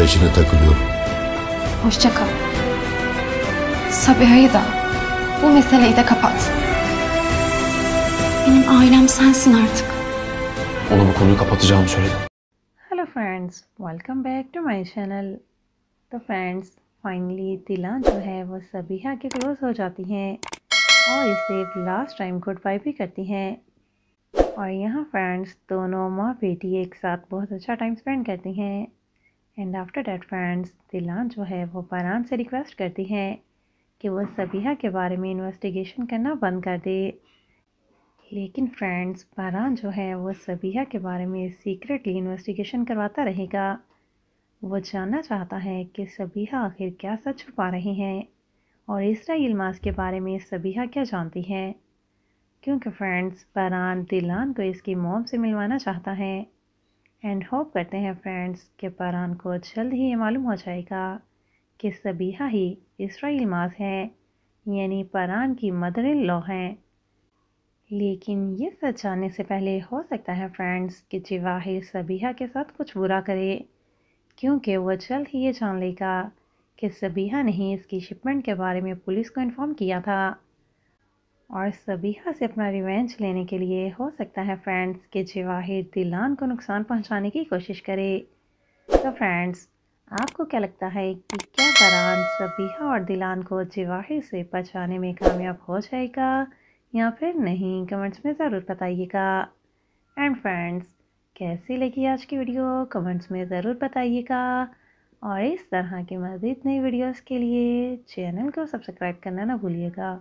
peşine takılıyorum. Hoşça kal. Sabiha'yı da bu meseleyi de kapat. Benim ailem sensin artık. Ona bu konuyu kapatacağımı söyledim. Hello friends, welcome back to my channel. The friends finally Tila जो है वो सबिहा के close हो जाती हैं और इसे last time good bye भी करती हैं और यहाँ फ्रेंड्स दोनों माँ बेटी एक साथ बहुत अच्छा टाइम स्पेंड करती हैं एंड आफ्टर डैट फ्रेंड्स दिलान जो है वो बरान से रिक्वेस्ट करती है कि वह सबिया के बारे में इन्वेस्टिगेशन करना बंद कर दे लेकिन फ्रेंड्स बरान जो है वह सबिया के बारे में सीक्रेटली इन्वेस्टिगेशन करवाता रहेगा वो जानना चाहता है कि सबिया आखिर क्या सच छुपा रही हैं और इसरा इल्मास के बारे में सबिया क्या जानती हैं क्योंकि फ्रेंड्स बरान दिलान को इसकी मोम से मिलवाना चाहता है एंड होप करते हैं फ्रेंड्स कि परान को जल्द ही ये मालूम हो जाएगा कि सबीहा ही इसराइल मास हैं यानी परान की मदर लॉ हैं लेकिन ये सच जानने से पहले हो सकता है फ्रेंड्स कि जवाहिर सबीहा के साथ कुछ बुरा करे क्योंकि वह जल्द ही ये जान लेगा कि सबीहा ने ही इसकी शिपमेंट के बारे में पुलिस को इन्फॉर्म किया था और सबीहा से अपना रिवेंज लेने के लिए हो सकता है फ्रेंड्स के जवाहिर दिलान को नुकसान पहुंचाने की कोशिश करे तो फ्रेंड्स आपको क्या लगता है कि क्या दरान सबीहा और दिलान को जवाहिर से बचाने में कामयाब हो जाएगा या फिर नहीं कमेंट्स में ज़रूर बताइएगा एंड फ्रेंड्स कैसी लगी आज की वीडियो कमेंट्स में ज़रूर बताइएगा और इस तरह के मज़ीद नई वीडियोस के लिए चैनल को सब्सक्राइब करना ना भूलिएगा